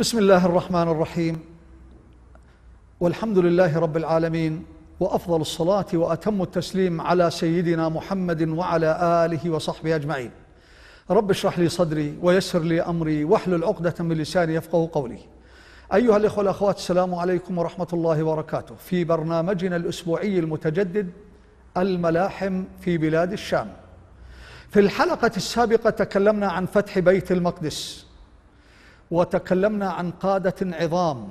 بسم الله الرحمن الرحيم والحمد لله رب العالمين وافضل الصلاه واتم التسليم على سيدنا محمد وعلى اله وصحبه اجمعين رب اشرح لي صدري ويسر لي امري واحلل عقده من لساني يفقه قولي ايها الاخوه والاخوات السلام عليكم ورحمه الله وبركاته في برنامجنا الاسبوعي المتجدد الملاحم في بلاد الشام في الحلقه السابقه تكلمنا عن فتح بيت المقدس وتكلمنا عن قادة عظام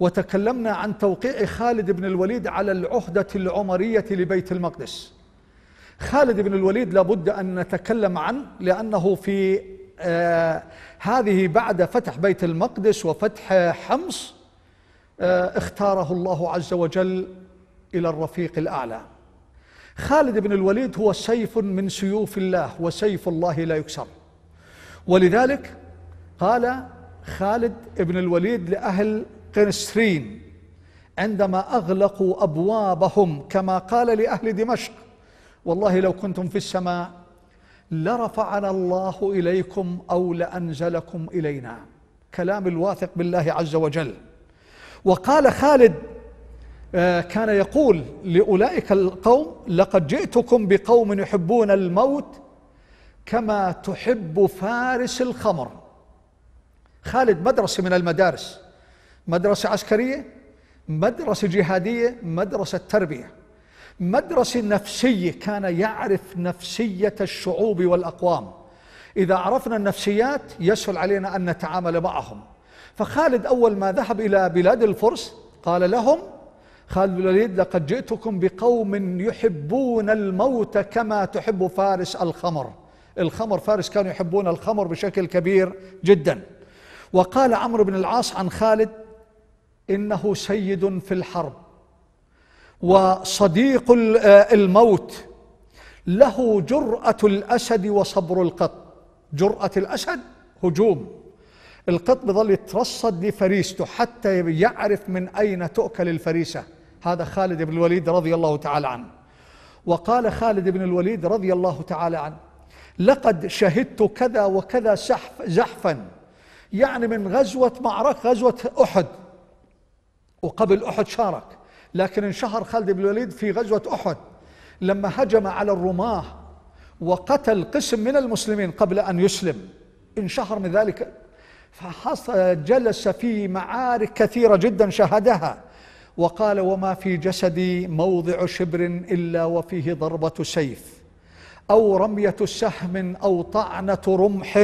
وتكلمنا عن توقيع خالد بن الوليد على العهدة العمرية لبيت المقدس خالد بن الوليد لابد أن نتكلم عنه لأنه في آه هذه بعد فتح بيت المقدس وفتح حمص آه اختاره الله عز وجل إلى الرفيق الأعلى خالد بن الوليد هو سيف من سيوف الله وسيف الله لا يكسر ولذلك قال خالد بن الوليد لأهل قنسرين عندما أغلقوا أبوابهم كما قال لأهل دمشق والله لو كنتم في السماء لرفعنا الله إليكم أو لأنزلكم إلينا كلام الواثق بالله عز وجل وقال خالد آه، كان يقول لأولئك القوم لقد جئتكم بقوم يحبون الموت كما تحب فارس الخمر خالد مدرسة من المدارس مدرسة عسكرية مدرسة جهادية مدرسة تربية مدرسة نفسية كان يعرف نفسية الشعوب والأقوام إذا عرفنا النفسيات يسهل علينا أن نتعامل معهم فخالد أول ما ذهب إلى بلاد الفرس قال لهم خالد بن الوليد لقد جئتكم بقوم يحبون الموت كما تحب فارس الخمر الخمر فارس كانوا يحبون الخمر بشكل كبير جداً وقال عمرو بن العاص عن خالد انه سيد في الحرب وصديق آه، الموت له جراه الاسد وصبر القط جراه الاسد هجوم القط بظل يترصد لفريسته حتى يعرف من اين تؤكل الفريسه هذا خالد بن الوليد رضي الله تعالى عنه وقال خالد بن الوليد رضي الله تعالى عنه لقد شهدت كذا وكذا زحفا يعني من غزوة معركة غزوة أحد وقبل أحد شارك لكن انشهر خالد بن الوليد في غزوة أحد لما هجم على الرماة وقتل قسم من المسلمين قبل أن يسلم انشهر من ذلك فحصل جلس في معارك كثيرة جدا شهدها وقال وما في جسدي موضع شبر إلا وفيه ضربة سيف أو رمية سهم أو طعنة رمح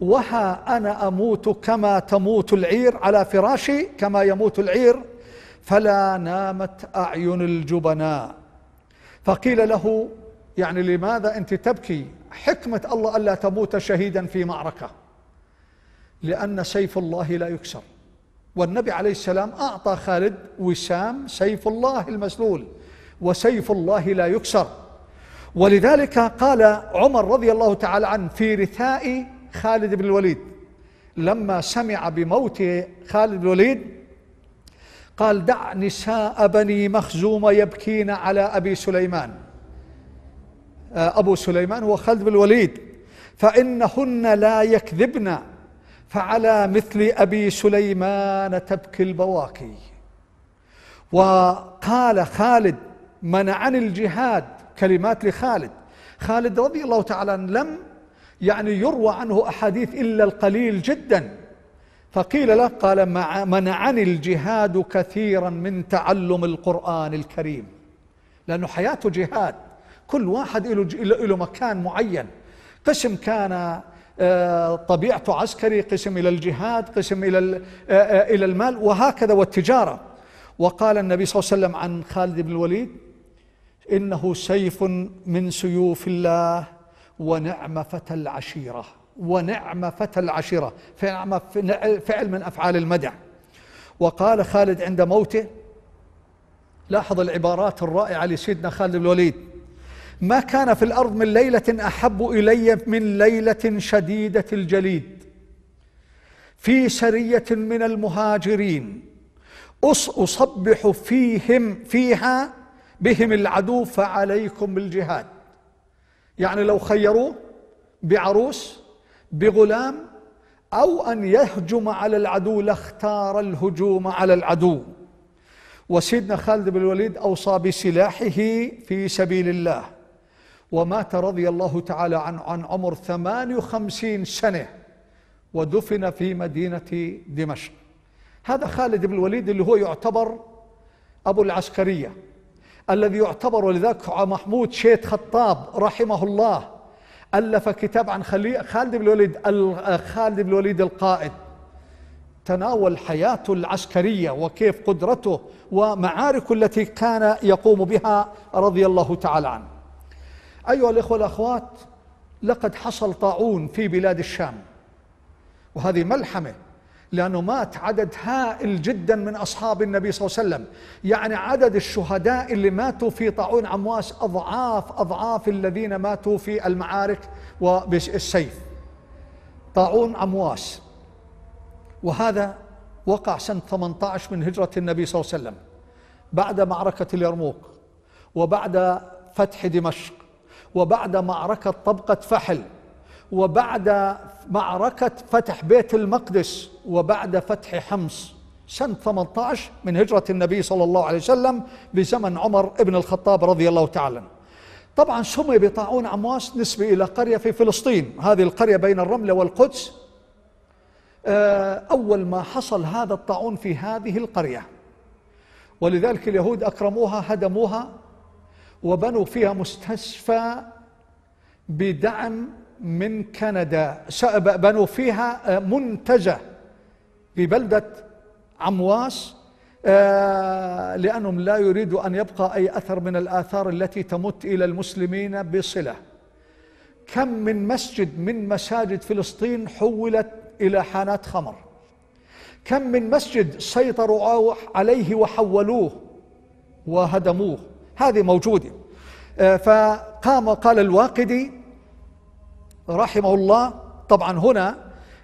وها أنا أموت كما تموت العير على فراشي كما يموت العير فلا نامت أعين الجبناء فقيل له يعني لماذا أنت تبكي حكمة الله ألا تموت شهيدا في معركة لأن سيف الله لا يكسر والنبي عليه السلام أعطى خالد وسام سيف الله المسلول وسيف الله لا يكسر ولذلك قال عمر رضي الله تعالى عنه في رثاء خالد بن الوليد لما سمع بموت خالد بن الوليد قال دع نساء بني مخزوم يبكين على أبي سليمان آه، أبو سليمان هو خالد بن الوليد فإنهن لا يكذبن فعلى مثل أبي سليمان تبكي البواكي وقال خالد منعني الجهاد كلمات لخالد خالد رضي الله تعالى عنه لم يعني يروى عنه أحاديث إلا القليل جدا فقيل له قال منعني الجهاد كثيرا من تعلم القرآن الكريم لأنه حياته جهاد كل واحد له مكان معين قسم كان آه، طبيعته عسكري قسم إلى الجهاد قسم إلى آه، آه، إلى المال وهكذا والتجارة وقال النبي صلى الله عليه وسلم عن خالد بن الوليد إنه سيف من سيوف الله ونعم فتى العشيرة ونعم فتى العشيرة فنعم فعل من أفعال المدح وقال خالد عند موته لاحظ العبارات الرائعة لسيدنا خالد بن الوليد ما كان في الأرض من ليلة أحب إلي من ليلة شديدة الجليد في سرية من المهاجرين أصبح فيهم فيها بهم العدو فعليكم بالجهاد يعني لو خيروه بعروس بغلام أو أن يهجم على العدو لاختار الهجوم على العدو وسيدنا خالد بن الوليد أوصى بسلاحه في سبيل الله ومات رضي الله تعالى عن, عن عمر 58 سنة ودفن في مدينة دمشق هذا خالد بن الوليد اللي هو يعتبر أبو العسكرية الذي يعتبر ولذلك محمود شيت خطاب رحمه الله ألف كتاب عن خالد بن الوليد خالد بن الوليد القائد تناول حياته العسكرية وكيف قدرته ومعاركه التي كان يقوم بها رضي الله تعالى عنه أيها الإخوة الأخوات لقد حصل طاعون في بلاد الشام وهذه ملحمة لأنه مات عدد هائل جدا من أصحاب النبي صلى الله عليه وسلم يعني عدد الشهداء اللي ماتوا في طاعون عمواس أضعاف أضعاف الذين ماتوا في المعارك وبالسيف طاعون عمواس وهذا وقع سنة 18 من هجرة النبي صلى الله عليه وسلم بعد معركة اليرموك وبعد فتح دمشق وبعد معركة طبقة فحل وبعد معركة فتح بيت المقدس وبعد فتح حمص سنة 18 من هجرة النبي صلى الله عليه وسلم بزمن عمر بن الخطاب رضي الله تعالى طبعا سمي بطاعون عمواس نسبة إلى قرية في فلسطين هذه القرية بين الرملة والقدس آه، أول ما حصل هذا الطاعون في هذه القرية ولذلك اليهود أكرموها هدموها وبنوا فيها مستشفى بدعم من كندا بنوا فيها آه، منتجة في بلدة عمواس آه، لأنهم لا يريدوا أن يبقى أي أثر من الآثار التي تمت إلى المسلمين بصلة كم من مسجد من مساجد فلسطين حولت إلى حانات خمر كم من مسجد سيطروا عليه وحولوه وهدموه هذه موجودة آه، فقام قال الواقدي رحمه الله طبعا هنا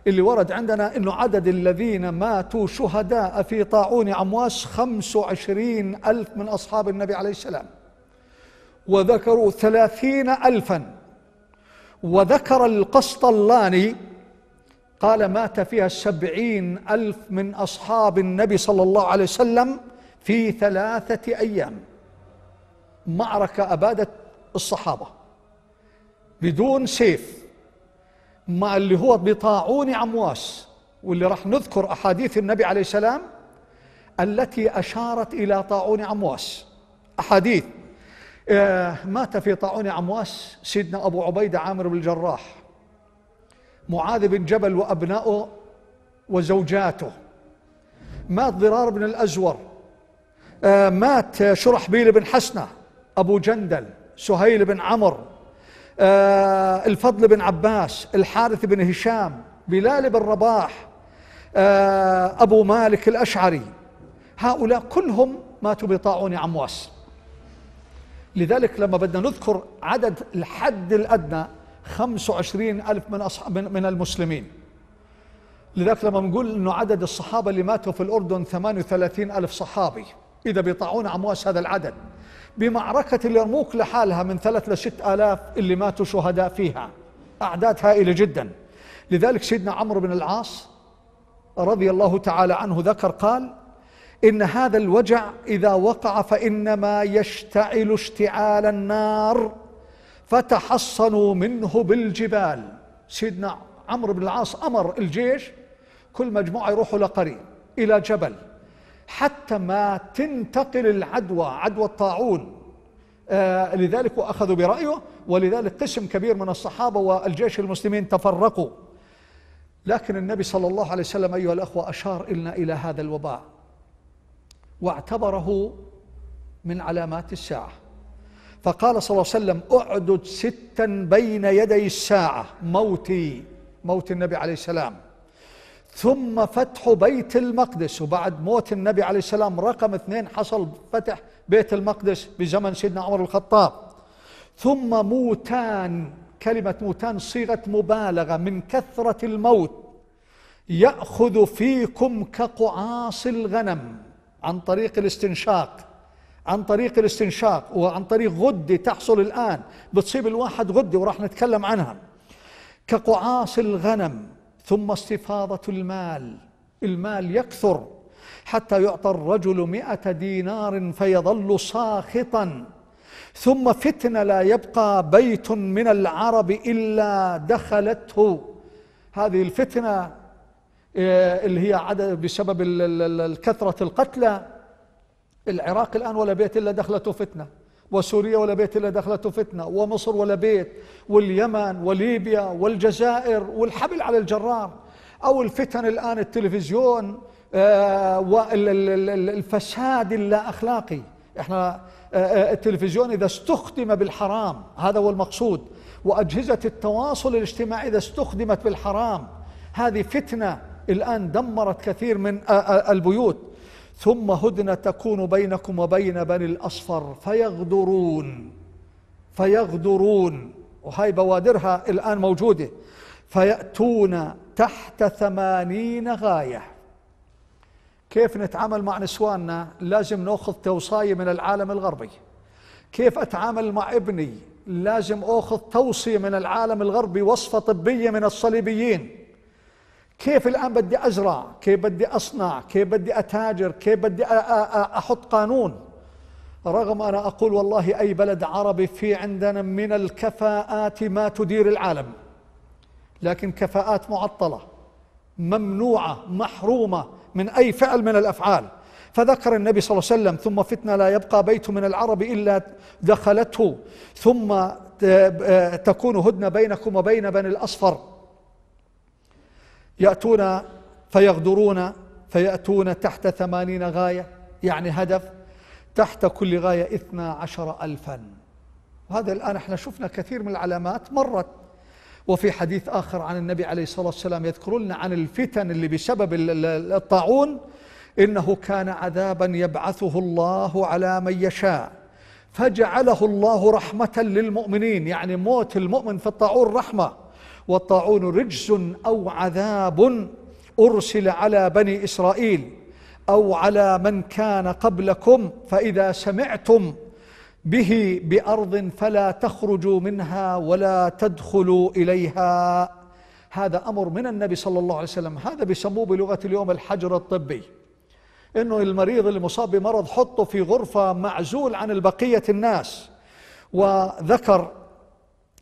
اللي ورد عندنا أنه عدد الذين ماتوا شهداء في طاعون عمواس وعشرين ألف من أصحاب النبي عليه السلام وذكروا ثلاثين ألفا وذكر القسطلاني قال مات فيها السبعين ألف من أصحاب النبي صلى الله عليه وسلم في ثلاثة أيام معركة أبادت الصحابة بدون سيف مع اللي هو بطاعون عمواس واللي راح نذكر أحاديث النبي عليه السلام التي أشارت إلى طاعون عمواس أحاديث آه، مات في طاعون عمواس سيدنا أبو عبيدة عامر بن الجراح معاذ بن جبل وابناؤه وزوجاته مات ضرار بن الأزور آه، مات شرحبيل بن حسنة أبو جندل سهيل بن عمرو آه، الفضل بن عباس الحارث بن هشام بلال بن رباح آه، أبو مالك الأشعري هؤلاء كلهم ماتوا بطاعون عمواس لذلك لما بدنا نذكر عدد الحد الأدنى وعشرين ألف من, من, من المسلمين لذلك لما بنقول أنه عدد الصحابة اللي ماتوا في الأردن وثلاثين ألف صحابي إذا بيطاعون عمواس هذا العدد بمعركة اليرموك لحالها من ثلاث لست آلاف اللي ماتوا شهداء فيها أعداد هائلة جدا لذلك سيدنا عمرو بن العاص رضي الله تعالى عنه ذكر قال إن هذا الوجع إذا وقع فإنما يشتعل اشتعال النار فتحصنوا منه بالجبال سيدنا عمرو بن العاص أمر الجيش كل مجموعة يروحوا لقرية إلى جبل حتى ما تنتقل العدوى عدوى الطاعون آه، لذلك وأخذوا برأيه ولذلك قسم كبير من الصحابة والجيش المسلمين تفرقوا لكن النبي صلى الله عليه وسلم أيها الأخوة أشار إلنا إلى هذا الوباء واعتبره من علامات الساعة فقال صلى الله عليه وسلم أعدد ستا بين يدي الساعة موتي موت النبي عليه السلام ثم فتح بيت المقدس وبعد موت النبي عليه السلام رقم اثنين حصل فتح بيت المقدس بزمن سيدنا عمر الخطاب ثم موتان كلمة موتان صيغة مبالغة من كثرة الموت يأخذ فيكم كقعاص الغنم عن طريق الاستنشاق عن طريق الاستنشاق وعن طريق غدة تحصل الآن بتصيب الواحد غدة وراح نتكلم عنها كقعاص الغنم ثم استفاضة المال المال يكثر حتى يعطى الرجل مئة دينار فيظل ساخطا ثم فتنة لا يبقى بيت من العرب إلا دخلته هذه الفتنة آه، اللي هي عدد بسبب الكثرة القتلى العراق الآن ولا بيت إلا دخلته فتنة وسوريا ولا بيت إلا دخلته فتنة ومصر ولا بيت واليمن وليبيا والجزائر والحبل على الجرار أو الفتن الآن التلفزيون آه، والفساد اللا أخلاقي احنا آه، آه، التلفزيون إذا استخدم بالحرام هذا هو المقصود وأجهزة التواصل الاجتماعي إذا استخدمت بالحرام هذه فتنة الآن دمرت كثير من البيوت ثم هدنة تكون بينكم وبين بني الأصفر فيغدرون فيغدرون وهي بوادرها الآن موجودة فيأتون تحت ثمانين غاية كيف نتعامل مع نسواننا لازم نأخذ توصاية من العالم الغربي كيف أتعامل مع ابني لازم أخذ توصية من العالم الغربي وصفة طبية من الصليبيين كيف الآن بدي أزرع كيف بدي أصنع كيف بدي أتاجر كيف بدي أحط قانون رغم أنا أقول والله أي بلد عربي في عندنا من الكفاءات ما تدير العالم لكن كفاءات معطلة ممنوعة محرومة من أي فعل من الأفعال فذكر النبي صلى الله عليه وسلم ثم فتنة لا يبقى بيت من العرب إلا دخلته ثم تكون هدنة بينكم وبين بني الأصفر يأتون فيغدرون فيأتون تحت ثمانين غاية يعني هدف تحت كل غاية اثنا عشر ألفا وهذا الآن احنا شفنا كثير من العلامات مرت وفي حديث آخر عن النبي عليه الصلاة والسلام يذكر لنا عن الفتن اللي بسبب الطاعون إنه كان عذابا يبعثه الله على من يشاء فجعله الله رحمة للمؤمنين يعني موت المؤمن في الطاعون رحمة والطاعون رجس أو عذاب أرسل على بني إسرائيل أو على من كان قبلكم فإذا سمعتم به بأرض فلا تخرجوا منها ولا تدخلوا إليها هذا أمر من النبي صلى الله عليه وسلم هذا بيسموه بلغة اليوم الحجر الطبي انه المريض اللي مصاب بمرض حطه في غرفه معزول عن البقيه الناس وذكر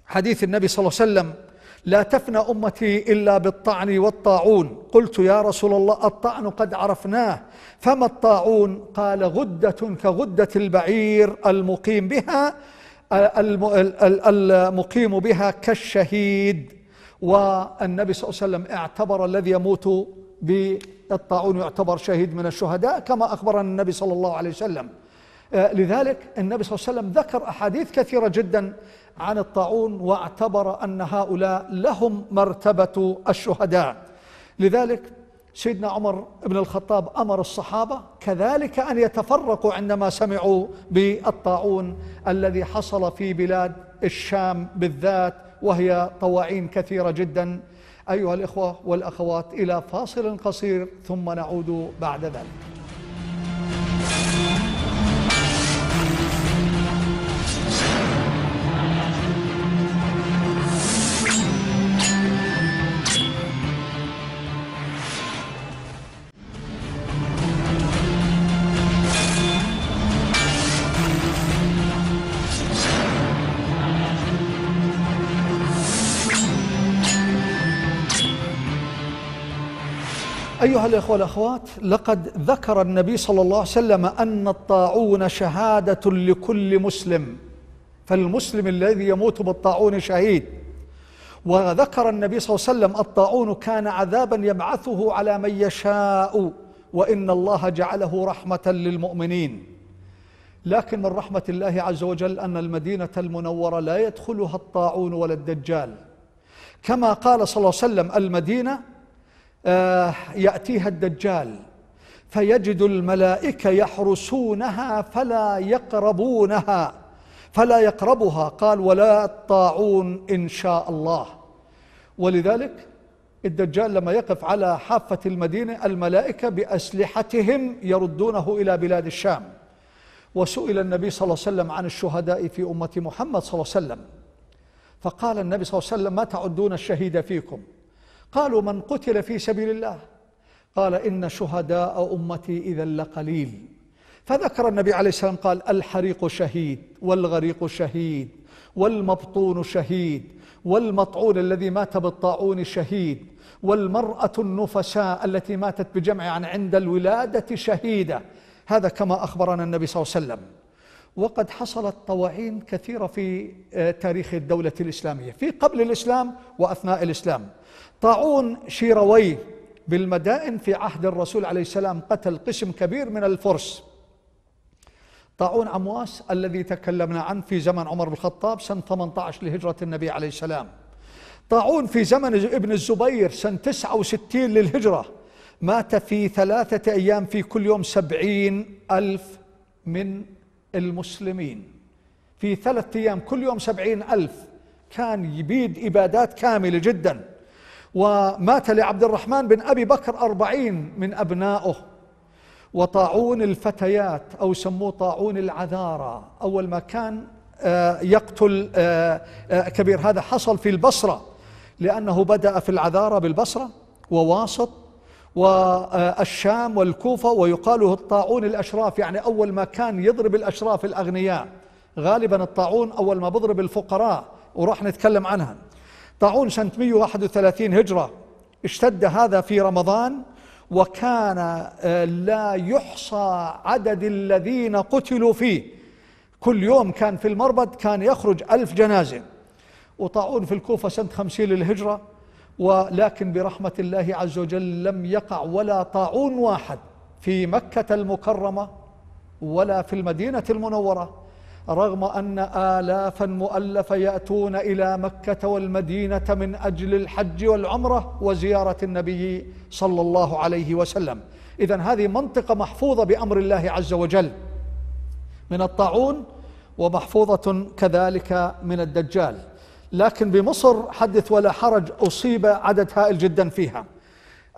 حديث النبي صلى الله عليه وسلم لا تفنى أمتي إلا بالطعن والطاعون قلت يا رسول الله الطعن قد عرفناه فما الطاعون قال غدة كغدة البعير المقيم بها المقيم بها كالشهيد والنبي صلى الله عليه وسلم اعتبر الذي يموت بالطاعون يعتبر شهيد من الشهداء كما أخبرنا النبي صلى الله عليه وسلم آه، لذلك النبي صلى الله عليه وسلم ذكر أحاديث كثيرة جدا عن الطاعون واعتبر أن هؤلاء لهم مرتبة الشهداء لذلك سيدنا عمر بن الخطاب أمر الصحابة كذلك أن يتفرقوا عندما سمعوا بالطاعون الذي حصل في بلاد الشام بالذات وهي طواعين كثيرة جدا أيها الإخوة والأخوات إلى فاصل قصير ثم نعود بعد ذلك أيها الإخوة والأخوات لقد ذكر النبي صلى الله عليه وسلم أن الطاعون شهادة لكل مسلم فالمسلم الذي يموت بالطاعون شهيد وذكر النبي صلى الله عليه وسلم الطاعون كان عذابا يبعثه على من يشاء وإن الله جعله رحمة للمؤمنين لكن من رحمة الله عز وجل أن المدينة المنورة لا يدخلها الطاعون ولا الدجال كما قال صلى الله عليه وسلم المدينة آه، يأتيها الدجال فيجد الملائكة يحرسونها فلا يقربونها فلا يقربها قال ولا الطاعون إن شاء الله ولذلك الدجال لما يقف على حافة المدينة الملائكة بأسلحتهم يردونه إلى بلاد الشام وسئل النبي صلى الله عليه وسلم عن الشهداء في أمة محمد صلى الله عليه وسلم فقال النبي صلى الله عليه وسلم ما تعدون الشهيد فيكم قالوا من قتل في سبيل الله قال إن شهداء أمتي إذا لقليل فذكر النبي عليه السلام قال الحريق شهيد والغريق شهيد والمبطون شهيد والمطعون الذي مات بالطاعون شهيد والمرأة النفساء التي ماتت بجمع عن عند الولادة شهيدة هذا كما أخبرنا النبي صلى الله عليه وسلم وقد حصلت طواعين كثيرة في آه، تاريخ الدولة الإسلامية في قبل الإسلام وأثناء الإسلام طاعون شيروي بالمدائن في عهد الرسول عليه السلام قتل قسم كبير من الفرس طاعون عمواس الذي تكلمنا عنه في زمن عمر بن الخطاب سنة 18 لهجرة النبي عليه السلام طاعون في زمن ابن الزبير سنة 69 للهجرة مات في ثلاثة أيام في كل يوم سبعين ألف من المسلمين في ثلاثة أيام كل يوم سبعين ألف كان يبيد إبادات كاملة جدا ومات لعبد الرحمن بن أبي بكر أربعين من أبنائه وطاعون الفتيات أو سموه طاعون العذارى أول ما كان آه، يقتل آه، آه، كبير هذا حصل في البصرة لأنه بدأ في العذارى بالبصرة وواسط والشام والكوفة ويقاله الطاعون الأشراف يعني أول ما كان يضرب الأشراف الأغنياء غالبا الطاعون أول ما بضرب الفقراء وراح نتكلم عنها طاعون سنة 131 هجرة اشتد هذا في رمضان وكان آه، لا يحصى عدد الذين قتلوا فيه كل يوم كان في المربد كان يخرج ألف جنازة وطاعون في الكوفة سنة خمسين للهجرة ولكن برحمة الله عز وجل لم يقع ولا طاعون واحد في مكة المكرمة ولا في المدينة المنورة رغم أن آلافا مؤلفة يأتون إلى مكة والمدينة من أجل الحج والعمرة وزيارة النبي صلى الله عليه وسلم إذا هذه منطقة محفوظة بأمر الله عز وجل من الطاعون ومحفوظة كذلك من الدجال لكن بمصر حدث ولا حرج أصيب عدد هائل جدا فيها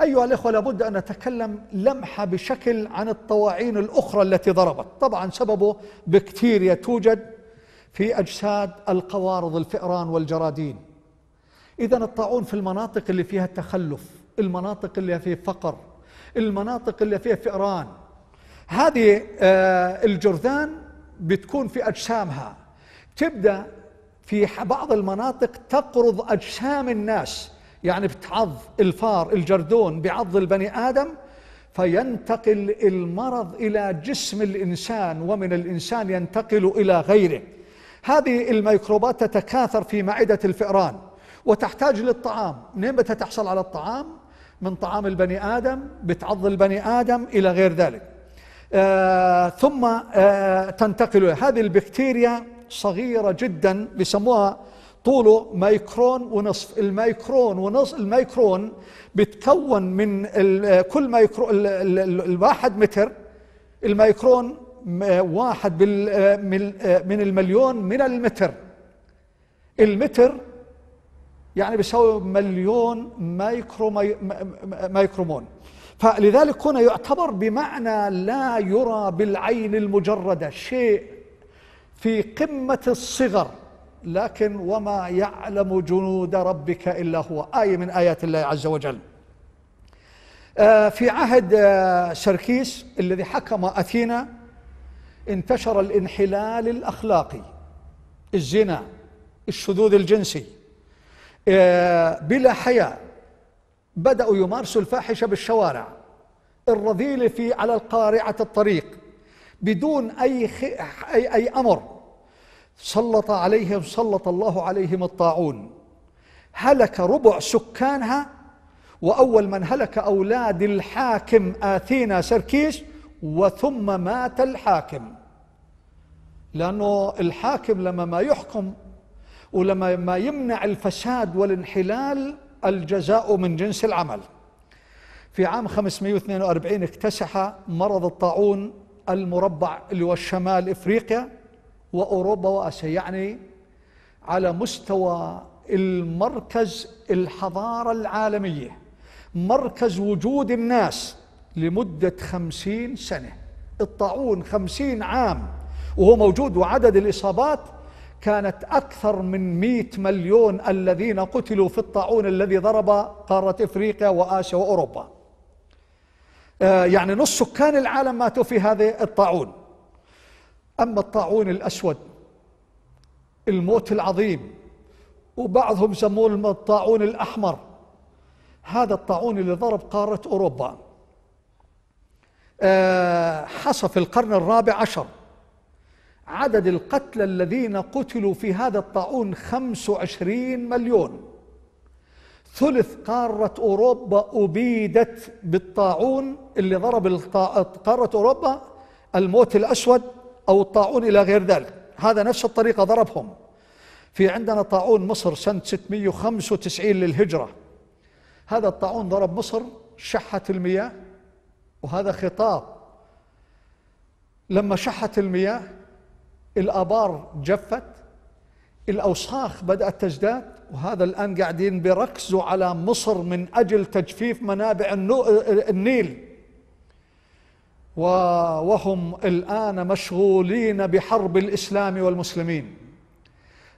أيها الإخوة لابد أن نتكلم لمحة بشكل عن الطواعين الأخرى التي ضربت طبعا سببه بكتيريا توجد في أجساد القوارض الفئران والجرادين إذا الطاعون في المناطق اللي فيها تخلف المناطق اللي فيها فقر المناطق اللي فيها فئران هذه آه، الجرذان بتكون في أجسامها تبدأ في بعض المناطق تقرض أجسام الناس يعني بتعض الفار الجردون بعض البني آدم فينتقل المرض إلى جسم الإنسان ومن الإنسان ينتقل إلى غيره هذه الميكروبات تتكاثر في معدة الفئران وتحتاج للطعام منين بتحصل على الطعام؟ من طعام البني آدم بتعض البني آدم إلى غير ذلك آه ثم آه تنتقل هذه البكتيريا صغيرة جدا بسموها طوله مايكرون ونصف المايكرون ونصف المايكرون بتكون من كل مايكرو الواحد متر المايكرون واحد من المليون من المتر المتر يعني بيساوي مليون مايكرو مايكرومون فلذلك هنا يعتبر بمعنى لا يرى بالعين المجرده شيء في قمة الصغر لكن وما يعلم جنود ربك إلا هو آية من آيات الله عز وجل آه، في عهد سركيس آه، الذي حكم أثينا انتشر الانحلال الأخلاقي الزنا الشذوذ الجنسي آه، بلا حياء بدأوا يمارسوا الفاحشة بالشوارع الرذيل في على القارعة الطريق بدون أي, أي, أي أمر سلط عليهم سلط الله عليهم الطاعون هلك ربع سكانها واول من هلك اولاد الحاكم اثينا سركيس وثم مات الحاكم لانه الحاكم لما ما يحكم ولما ما يمنع الفساد والانحلال الجزاء من جنس العمل في عام 542 اكتسح مرض الطاعون المربع اللي هو الشمال افريقيا وأوروبا وآسيا يعني على مستوى المركز الحضارة العالمية مركز وجود الناس لمدة خمسين سنة الطاعون خمسين عام وهو موجود وعدد الإصابات كانت أكثر من مئة مليون الذين قتلوا في الطاعون الذي ضرب قارة إفريقيا وآسيا وأوروبا آه، يعني نص سكان العالم ماتوا في هذا الطاعون أما الطاعون الأسود الموت العظيم وبعضهم سموه الطاعون الأحمر هذا الطاعون اللي ضرب قارة أوروبا أه حصى في القرن الرابع عشر عدد القتلى الذين قتلوا في هذا الطاعون 25 مليون ثلث قارة أوروبا أبيدت بالطاعون اللي ضرب قارة أوروبا الموت الأسود أو الطاعون إلى غير ذلك هذا نفس الطريقة ضربهم في عندنا طاعون مصر سنة 695 للهجرة هذا الطاعون ضرب مصر شحت المياه وهذا خطاب لما شحت المياه الآبار جفت الأوساخ بدأت تزداد وهذا الآن قاعدين بيركزوا على مصر من أجل تجفيف منابع النيل وهم الآن مشغولين بحرب الإسلام والمسلمين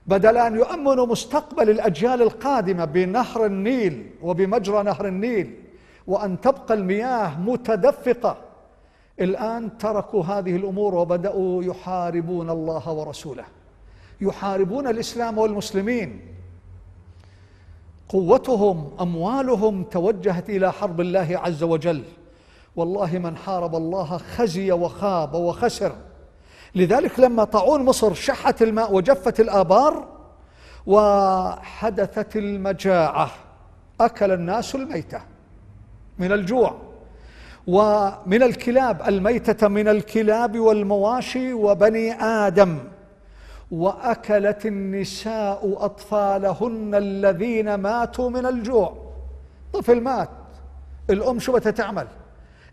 بدل أن يؤمنوا مستقبل الأجيال القادمة بنهر النيل وبمجرى نهر النيل وأن تبقى المياه متدفقة الآن تركوا هذه الأمور وبدأوا يحاربون الله ورسوله يحاربون الإسلام والمسلمين قوتهم أموالهم توجهت إلى حرب الله عز وجل والله من حارب الله خزي وخاب وخسر لذلك لما طاعون مصر شحت الماء وجفت الآبار وحدثت المجاعة أكل الناس الميتة من الجوع ومن الكلاب الميتة من الكلاب والمواشي وبني آدم وأكلت النساء أطفالهن الذين ماتوا من الجوع طفل مات الأم شو بتتعمل تعمل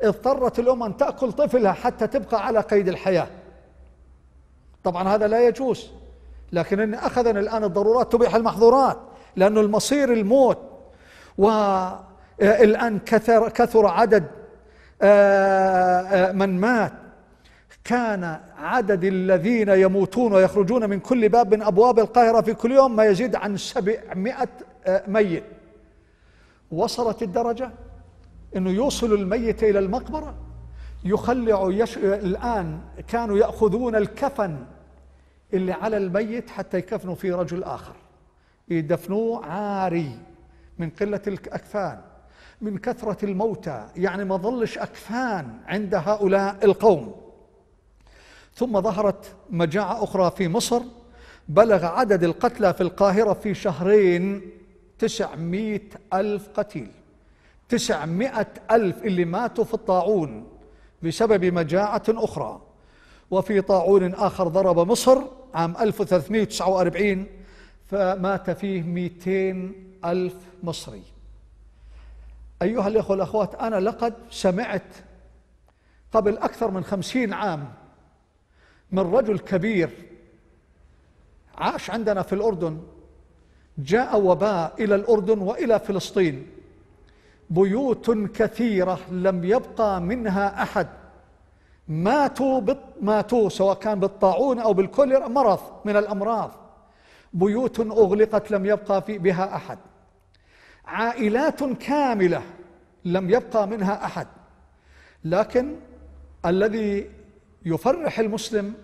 اضطرت الأم أن تأكل طفلها حتى تبقى على قيد الحياة طبعا هذا لا يجوز لكن إن أخذنا الآن الضرورات تبيح المحظورات لانه المصير الموت والآن آه، كثر, كثر عدد آه، آه، من مات كان عدد الذين يموتون ويخرجون من كل باب من أبواب القاهرة في كل يوم ما يزيد عن 700 ميت وصلت الدرجة انه يوصل الميت الى المقبره يخلع يش... الان كانوا ياخذون الكفن اللي على الميت حتى يكفنوا فيه رجل اخر يدفنوه عاري من قله الاكفان من كثره الموتى يعني ما ظلش اكفان عند هؤلاء القوم ثم ظهرت مجاعه اخرى في مصر بلغ عدد القتلى في القاهره في شهرين تسعمائه الف قتيل تسعمائة ألف اللي ماتوا في الطاعون بسبب مجاعة أخرى وفي طاعون آخر ضرب مصر عام 1349 فمات فيه 200 ألف مصري أيها الإخوة والأخوات أنا لقد سمعت قبل أكثر من خمسين عام من رجل كبير عاش عندنا في الأردن جاء وباء إلى الأردن وإلى فلسطين بيوت كثيرة لم يبقى منها أحد ماتوا بط... ماتوا سواء كان بالطاعون أو بالكوليرا مرض من الأمراض بيوت أغلقت لم يبقى في بها أحد عائلات كاملة لم يبقى منها أحد لكن الذي يفرح المسلم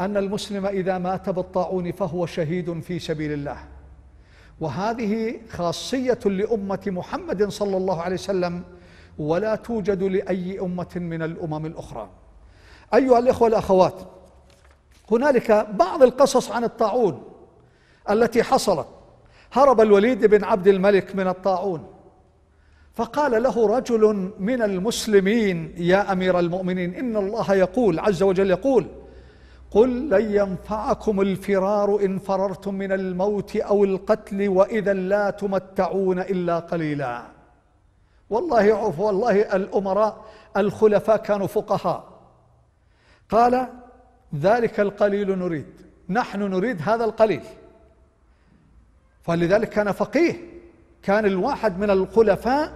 أن المسلم إذا مات بالطاعون فهو شهيد في سبيل الله وهذه خاصية لأمة محمد صلى الله عليه وسلم ولا توجد لأي أمة من الأمم الأخرى أيها الإخوة والأخوات هنالك بعض القصص عن الطاعون التي حصلت هرب الوليد بن عبد الملك من الطاعون فقال له رجل من المسلمين يا امير المؤمنين ان الله يقول عز وجل يقول قل لن ينفعكم الفرار إن فررتم من الموت أو القتل وإذا لا تمتعون إلا قليلا والله عف والله الأمراء الخلفاء كانوا فقهاء قال ذلك القليل نريد نحن نريد هذا القليل فلذلك كان فقيه كان الواحد من الخلفاء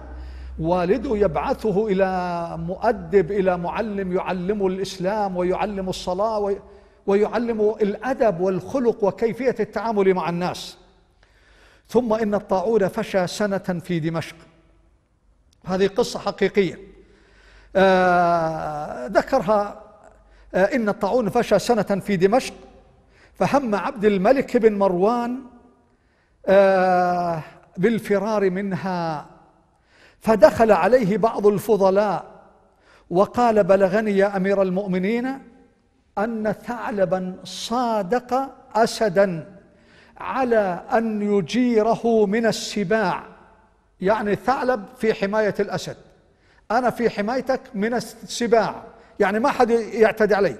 والده يبعثه إلى مؤدب إلى معلم يعلم الإسلام ويعلم الصلاة وي... ويعلم الادب والخلق وكيفيه التعامل مع الناس ثم ان الطاعون فشى سنه في دمشق هذه قصه حقيقيه آه ذكرها آه ان الطاعون فشى سنه في دمشق فهم عبد الملك بن مروان آه بالفرار منها فدخل عليه بعض الفضلاء وقال بلغني يا امير المؤمنين أن ثعلبا صادق أسدا على أن يجيره من السباع يعني ثعلب في حماية الأسد أنا في حمايتك من السباع يعني ما حد يعتدي علي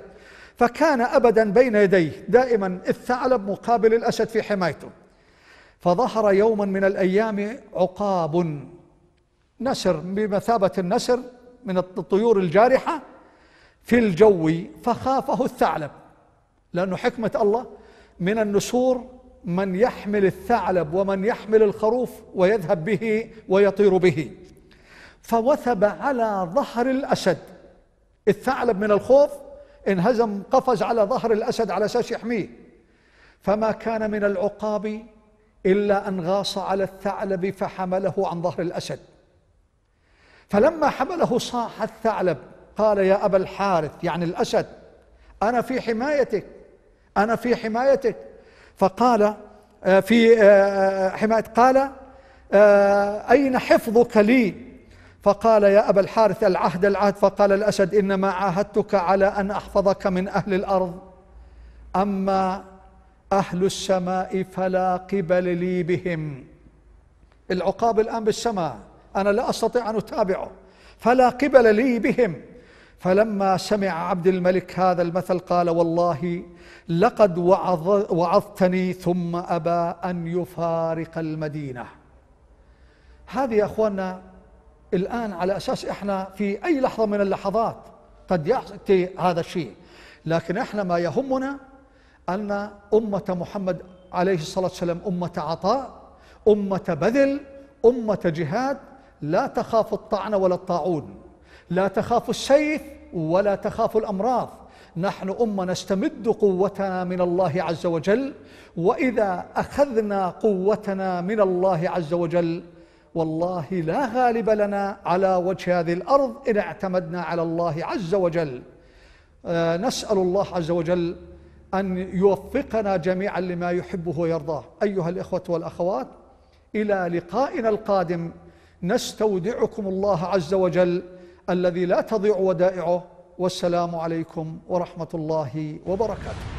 فكان أبدا بين يديه دائما الثعلب مقابل الأسد في حمايته فظهر يوما من الأيام عقاب نسر بمثابة النسر من الطيور الجارحة في الجو فخافه الثعلب لأنه حكمة الله من النسور من يحمل الثعلب ومن يحمل الخروف ويذهب به ويطير به فوثب على ظهر الأسد الثعلب من الخوف انهزم قفز على ظهر الأسد على أساس يحميه فما كان من العقاب إلا أن غاص على الثعلب فحمله عن ظهر الأسد فلما حمله صاح الثعلب قال يا أبا الحارث يعني الأسد أنا في حمايتك أنا في حمايتك فقال آه، في آه، آه، حماية قال أين حفظك لي فقال يا أبا الحارث العهد العهد فقال الأسد إنما عاهدتك على أن أحفظك من أهل الأرض أما أهل السماء فلا قبل لي بهم العقاب الآن بالسماء أنا لا أستطيع أن أتابعه فلا قبل لي بهم فلما سمع عبد الملك هذا المثل قال والله لقد وعظ وعظتني ثم أبى أن يفارق المدينة هذه يا أخوانا الآن على أساس إحنا في أي لحظة من اللحظات قد يأتي هذا الشيء لكن إحنا ما يهمنا أن أمة محمد عليه الصلاة والسلام أمة عطاء أمة بذل أمة جهاد لا تخاف الطعن ولا الطاعون لا تخاف السيف ولا تخاف الأمراض نحن أمة نستمد قوتنا من الله عز وجل وإذا أخذنا قوتنا من الله عز وجل والله لا غالب لنا على وجه هذه الأرض إن اعتمدنا على الله عز وجل آه نسأل الله عز وجل أن يوفقنا جميعا لما يحبه ويرضاه أيها الإخوة والأخوات إلى لقائنا القادم نستودعكم الله عز وجل الذي لا تضيع ودائعه والسلام عليكم ورحمه الله وبركاته